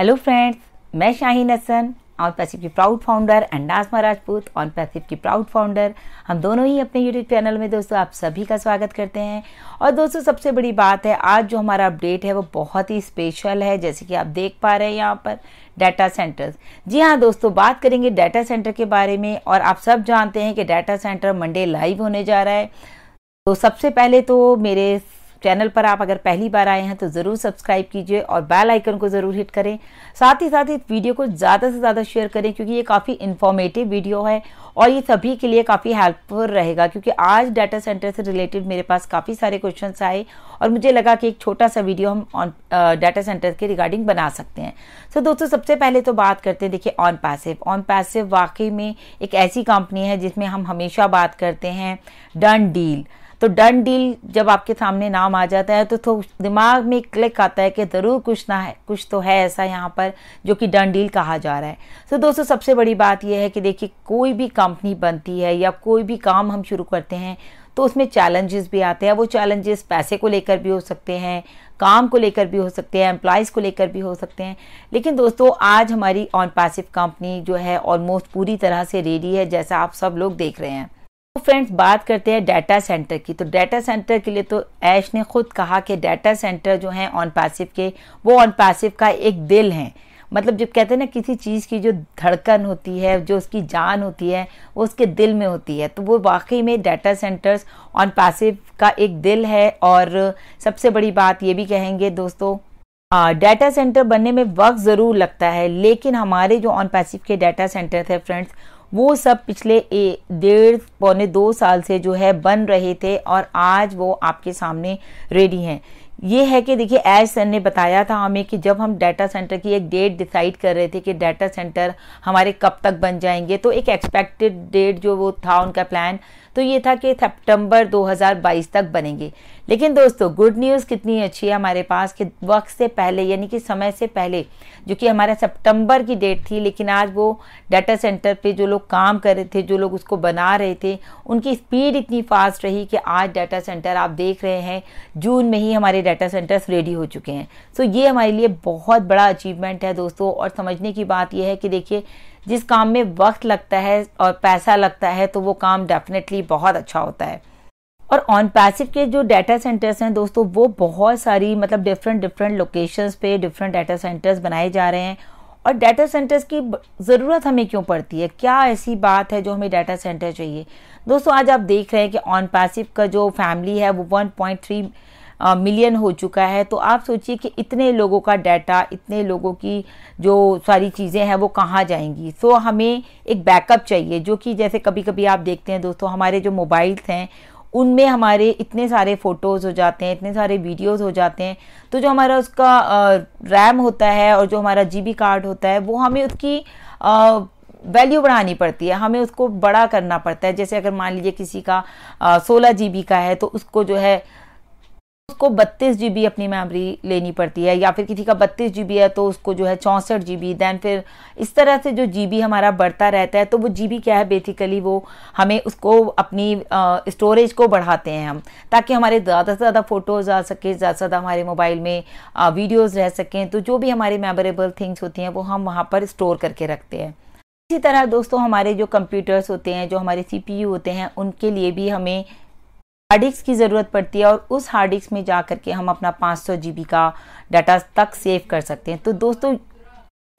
hello friends मैं Shaheen Hasan on passive की proud founder and Najma Rajput on passive की प्राउड फाउंडर हम दोनों ही अपने यूट्यूब चैनल में दोस्तों आप सभी का स्वागत करते हैं और दोस्तों सबसे बड़ी बात है आज जो हमारा अपडेट है वो बहुत ही स्पेशल है जैसे कि आप देख पा रहे हैं यहाँ पर डाटा सेंटर्स जी हाँ दोस्तों बात करेंगे डाटा सेंटर के बारे में और आप सब जानते हैं कि डाटा सेंटर मंडे लाइव होने जा रहा है तो सबसे पहले तो मेरे चैनल पर आप अगर पहली बार आए हैं तो ज़रूर सब्सक्राइब कीजिए और बेल आइकन को ज़रूर हिट करें साथ ही साथ इस वीडियो को ज़्यादा से ज़्यादा शेयर करें क्योंकि ये काफ़ी इन्फॉर्मेटिव वीडियो है और ये सभी के लिए काफ़ी हेल्पफुल रहेगा क्योंकि आज डाटा सेंटर से रिलेटेड मेरे पास काफ़ी सारे क्वेश्चन आए और मुझे लगा कि एक छोटा सा वीडियो हम ऑन डाटा सेंटर के रिगार्डिंग बना सकते हैं सो so, दोस्तों सबसे पहले तो बात करते हैं देखिए ऑन पैसिव ऑन पैसिव वाकई में एक ऐसी कंपनी है जिसमें हम हमेशा बात करते हैं डन डील तो डन डील जब आपके सामने नाम आ जाता है तो, तो दिमाग में क्लिक आता है कि ज़रूर कुछ ना है कुछ तो है ऐसा यहाँ पर जो कि डन डील कहा जा रहा है तो दोस्तों सबसे बड़ी बात यह है कि देखिए कोई भी कंपनी बनती है या कोई भी काम हम शुरू करते हैं तो उसमें चैलेंजेस भी आते हैं वो चैलेंजेस पैसे को लेकर भी हो सकते हैं काम को लेकर भी हो सकते हैं एम्प्लॉयज़ को लेकर भी हो सकते हैं लेकिन दोस्तों आज हमारी ऑन पैसिव कंपनी जो है ऑलमोस्ट पूरी तरह से रेडी है जैसा आप सब लोग देख रहे हैं फ्रेंड्स बात करते हैं डाटा सेंटर की तो डाटा सेंटर के लिए तो ऐश ने खुद कहा कि डाटा सेंटर जो है ऑन पासिव के वो ऑन पासिव का एक दिल है मतलब जब कहते हैं ना किसी चीज़ की जो धड़कन होती है जो उसकी जान होती है वो उसके दिल में होती है तो वो वाकई में डाटा सेंटर्स ऑन पासिव का एक दिल है और सबसे बड़ी बात ये भी कहेंगे दोस्तों डाटा सेंटर बनने में वक्त ज़रूर लगता है लेकिन हमारे जो ऑन पैसिव के डाटा सेंटर थे फ्रेंड्स वो सब पिछले डेढ़ पौने दो साल से जो है बन रहे थे और आज वो आपके सामने रेडी हैं ये है कि देखिए एज सर ने बताया था हमें कि जब हम डाटा सेंटर की एक डेट डिसाइड कर रहे थे कि डाटा सेंटर हमारे कब तक बन जाएंगे तो एक एक्सपेक्टेड डेट जो वो था उनका प्लान तो ये था कि सितंबर 2022 तक बनेंगे लेकिन दोस्तों गुड न्यूज़ कितनी अच्छी है हमारे पास कि वक्त से पहले यानी कि समय से पहले जो कि हमारा सितंबर की डेट थी लेकिन आज वो डाटा सेंटर पे जो लोग काम कर रहे थे जो लोग उसको बना रहे थे उनकी स्पीड इतनी फास्ट रही कि आज डाटा सेंटर आप देख रहे हैं जून में ही हमारे डाटा सेंटर्स रेडी हो चुके हैं सो ये हमारे लिए बहुत बड़ा अचीवमेंट है दोस्तों और समझने की बात यह है कि देखिए जिस काम में वक्त लगता है और पैसा लगता है तो वो काम डेफिनेटली बहुत अच्छा होता है और ऑन पैसिव के जो डाटा सेंटर्स हैं दोस्तों वो बहुत सारी मतलब डिफरेंट डिफरेंट लोकेशंस पे डिफरेंट डाटा सेंटर्स बनाए जा रहे हैं और डाटा सेंटर्स की ज़रूरत हमें क्यों पड़ती है क्या ऐसी बात है जो हमें डाटा सेंटर चाहिए दोस्तों आज आप देख रहे हैं कि ऑन पैसिव का जो फैमिली है वो वन मिलियन हो चुका है तो आप सोचिए कि इतने लोगों का डाटा इतने लोगों की जो सारी चीज़ें हैं वो कहाँ जाएंगी सो हमें एक बैकअप चाहिए जो कि जैसे कभी कभी आप देखते हैं दोस्तों हमारे जो मोबाइल्स हैं उनमें हमारे इतने सारे फ़ोटोज़ हो जाते हैं इतने सारे वीडियोज़ हो जाते हैं तो जो हमारा उसका रैम होता है और जो हमारा जीबी कार्ड होता है वो हमें उसकी वैल्यू बढ़ानी पड़ती है हमें उसको बड़ा करना पड़ता है जैसे अगर मान लीजिए किसी का सोलह जी का है तो उसको जो है उसको बत्तीस जी अपनी मेमोरी लेनी पड़ती है या फिर किसी का बत्तीस जी है तो उसको जो है चौंसठ जी देन फिर इस तरह से जो जी हमारा बढ़ता रहता है तो वो जी क्या है बेसिकली वो हमें उसको अपनी स्टोरेज को बढ़ाते हैं हम ताकि हमारे ज़्यादा से ज़्यादा फ़ोटोज़ आ सके ज़्यादा से ज़्यादा हमारे मोबाइल में वीडियोज़ रह सकें तो जो भी हमारे मेमोरेबल थिंग्स होती हैं वो हम वहाँ पर स्टोर करके रखते हैं इसी तरह दोस्तों हमारे जो कंप्यूटर्स होते हैं जो हमारे सीपीयू होते हैं उनके लिए भी हमें हार्ड डिस्क की ज़रूरत पड़ती है और उस हार्ड डिस्क में जा करके हम अपना 500 बी का डाटा तक सेव कर सकते हैं तो दोस्तों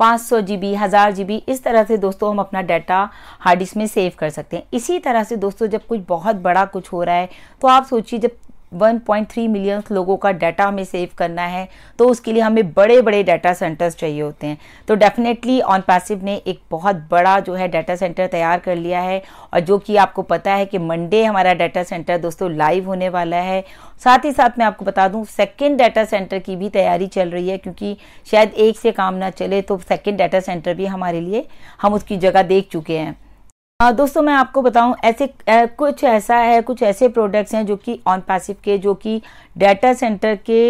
500 बी हज़ार बी इस तरह से दोस्तों हम अपना डाटा हार्ड डिस्क में सेव कर सकते हैं इसी तरह से दोस्तों जब कुछ बहुत बड़ा कुछ हो रहा है तो आप सोचिए जब 1.3 मिलियन लोगों का डाटा हमें सेव करना है तो उसके लिए हमें बड़े बड़े डाटा सेंटर्स चाहिए होते हैं तो डेफिनेटली ऑन पैसिव ने एक बहुत बड़ा जो है डाटा सेंटर तैयार कर लिया है और जो कि आपको पता है कि मंडे हमारा डाटा सेंटर दोस्तों लाइव होने वाला है साथ ही साथ मैं आपको बता दूं सेकंड डाटा सेंटर की भी तैयारी चल रही है क्योंकि शायद एक से काम ना चले तो सेकंड डाटा सेंटर भी हमारे लिए हम उसकी जगह देख चुके हैं दोस्तों मैं आपको बताऊं ऐसे कुछ ऐसा है कुछ ऐसे प्रोडक्ट्स हैं जो कि ऑन पैसिव के जो कि डाटा सेंटर के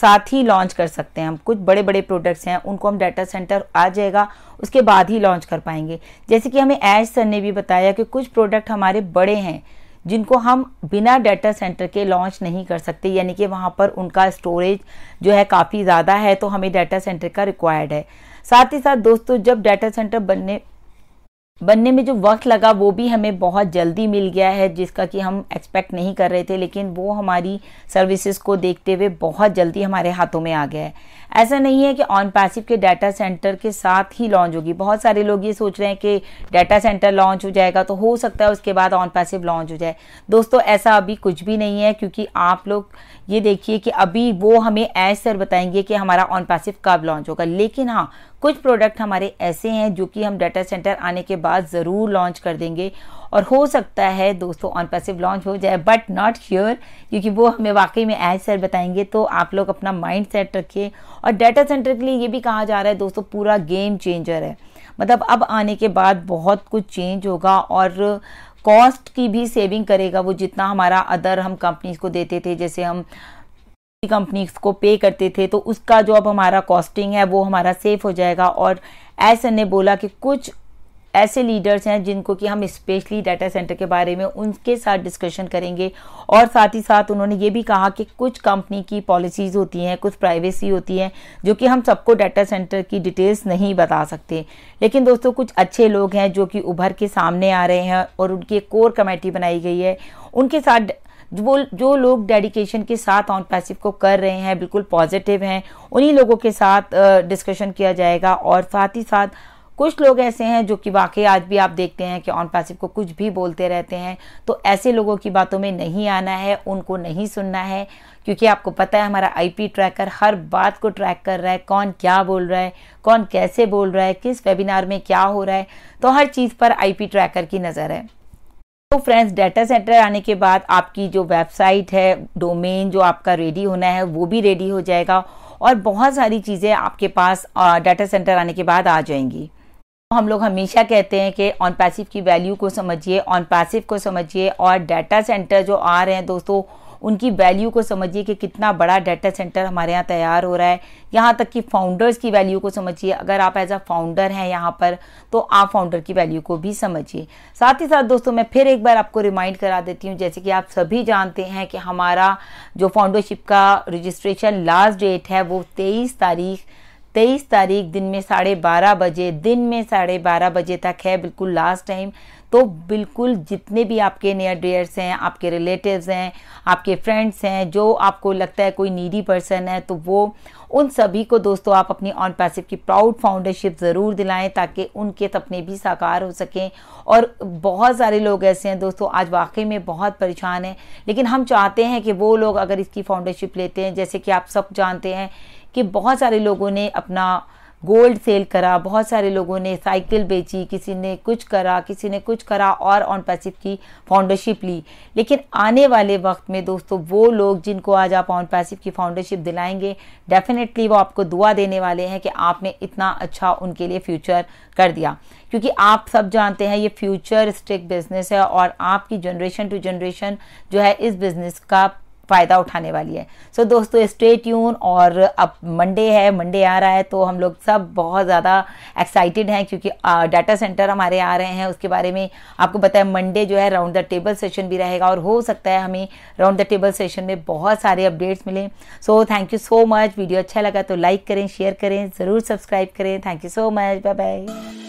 साथ ही लॉन्च कर सकते हैं हम कुछ बड़े बड़े प्रोडक्ट्स हैं उनको हम डाटा सेंटर आ जाएगा उसके बाद ही लॉन्च कर पाएंगे जैसे कि हमें ऐश सर ने भी बताया कि कुछ प्रोडक्ट हमारे बड़े हैं जिनको हम बिना डाटा सेंटर के लॉन्च नहीं कर सकते यानी कि वहाँ पर उनका स्टोरेज जो है काफ़ी ज़्यादा है तो हमें डाटा सेंटर का रिक्वायर्ड है साथ ही साथ दोस्तों जब डाटा सेंटर बनने बनने में जो वक्त लगा वो भी हमें बहुत जल्दी मिल गया है जिसका कि हम एक्सपेक्ट नहीं कर रहे थे लेकिन वो हमारी सर्विसेज को देखते हुए बहुत जल्दी हमारे हाथों में आ गया है ऐसा नहीं है कि ऑन पैसिव के डाटा सेंटर के साथ ही लॉन्च होगी बहुत सारे लोग ये सोच रहे हैं कि डाटा सेंटर लॉन्च हो जाएगा तो हो सकता है उसके बाद ऑन पैसिव लॉन्च हो जाए दोस्तों ऐसा अभी कुछ भी नहीं है क्योंकि आप लोग ये देखिए कि अभी वो हमें ऐसा बताएंगे कि हमारा ऑन पैसिव कब लॉन्च होगा लेकिन हाँ कुछ प्रोडक्ट हमारे ऐसे हैं जो कि हम डाटा सेंटर आने के बाद ज़रूर लॉन्च कर देंगे और हो सकता है दोस्तों ऑन पैसिव लॉन्च हो जाए बट नॉट श्योर क्योंकि वो हमें वाकई में एज सर बताएंगे तो आप लोग अपना माइंड सेट रखिए और डाटा सेंटर के लिए ये भी कहा जा रहा है दोस्तों पूरा गेम चेंजर है मतलब अब आने के बाद बहुत कुछ चेंज होगा और कॉस्ट की भी सेविंग करेगा वो जितना हमारा अदर हम कंपनीज को देते थे जैसे हम कंपनी को पे करते थे तो उसका जो अब हमारा कॉस्टिंग है वो हमारा सेफ हो जाएगा और ऐसा ने बोला कि कुछ ऐसे लीडर्स हैं जिनको कि हम स्पेशली डाटा सेंटर के बारे में उनके साथ डिस्कशन करेंगे और साथ ही साथ उन्होंने ये भी कहा कि कुछ कंपनी की पॉलिसीज़ होती हैं कुछ प्राइवेसी होती है जो कि हम सबको डाटा सेंटर की डिटेल्स नहीं बता सकते लेकिन दोस्तों कुछ अच्छे लोग हैं जो कि उभर के सामने आ रहे हैं और उनकी एक कोर कमेटी बनाई गई है उनके साथ वो जो लोग डेडिकेशन के साथ ऑन पैसिव को कर रहे हैं बिल्कुल पॉजिटिव हैं उन्हीं लोगों के साथ डिस्कशन किया जाएगा और साथ ही साथ कुछ लोग ऐसे हैं जो कि वाकई आज भी आप देखते हैं कि ऑन पैसिव को कुछ भी बोलते रहते हैं तो ऐसे लोगों की बातों में नहीं आना है उनको नहीं सुनना है क्योंकि आपको पता है हमारा आईपी ट्रैकर हर बात को ट्रैक कर रहा है कौन क्या बोल रहा है कौन कैसे बोल रहा है किस वेबिनार में क्या हो रहा है तो हर चीज़ पर आईपी ट्रैकर की नज़र है तो फ्रेंड्स डेटा सेंटर आने के बाद आपकी जो वेबसाइट है डोमेन जो आपका रेडी होना है वो भी रेडी हो जाएगा और बहुत सारी चीज़ें आपके पास डाटा सेंटर आने के बाद आ जाएंगी हम लोग हमेशा कहते हैं कि ऑन पैसिव की वैल्यू को समझिए ऑन पैसिव को समझिए और डाटा सेंटर जो आ रहे हैं दोस्तों उनकी वैल्यू को समझिए कि कितना बड़ा डाटा सेंटर हमारे यहाँ तैयार हो रहा है यहाँ तक कि फाउंडर्स की वैल्यू को समझिए अगर आप एज अ फाउंडर हैं यहाँ पर तो आप फाउंडर की वैल्यू को भी समझिए साथ ही साथ दोस्तों मैं फिर एक बार आपको रिमाइंड करा देती हूँ जैसे कि आप सभी जानते हैं कि हमारा जो फाउंडरशिप का रजिस्ट्रेशन लास्ट डेट है वो तेईस तारीख तेईस तारीख दिन में साढ़े बारह बजे दिन में साढ़े बारह बजे तक है बिल्कुल लास्ट टाइम तो बिल्कुल जितने भी आपके नियर डियर्स हैं आपके रिलेटिव्स हैं आपके फ्रेंड्स हैं जो आपको लगता है कोई नीडी पर्सन है तो वो उन सभी को दोस्तों आप अपनी ऑन पैसिव की प्राउड फाउंडरशिप ज़रूर दिलाएं ताकि उनके सपने भी साकार हो सकें और बहुत सारे लोग ऐसे हैं दोस्तों आज वाकई में बहुत परेशान हैं लेकिन हम चाहते हैं कि वो लोग अगर इसकी फाउंडरशिप लेते हैं जैसे कि आप सब जानते हैं कि बहुत सारे लोगों ने अपना गोल्ड सेल करा बहुत सारे लोगों ने साइकिल बेची किसी ने कुछ करा किसी ने कुछ करा और ऑन पैसिव की फाउंडरशिप ली लेकिन आने वाले वक्त में दोस्तों वो लोग जिनको आज आप ऑन पैसिव की फाउंडरशिप दिलाएंगे डेफिनेटली वो आपको दुआ देने वाले हैं कि आपने इतना अच्छा उनके लिए फ्यूचर कर दिया क्योंकि आप सब जानते हैं ये फ्यूचरिस्टिक बिजनेस है और आपकी जनरेशन टू जनरेशन जो है इस बिजनेस का फ़ायदा उठाने वाली है सो so, दोस्तों स्टे ट्यून और अब मंडे है मंडे आ रहा है तो हम लोग सब बहुत ज़्यादा एक्साइटेड हैं क्योंकि डाटा सेंटर हमारे आ रहे हैं उसके बारे में आपको पता है मंडे जो है राउंड द टेबल सेशन भी रहेगा और हो सकता है हमें राउंड द टेबल सेशन में बहुत सारे अपडेट्स मिले so thank you so much video अच्छा लगा तो लाइक करें शेयर करें ज़रूर सब्सक्राइब करें thank you so much bye bye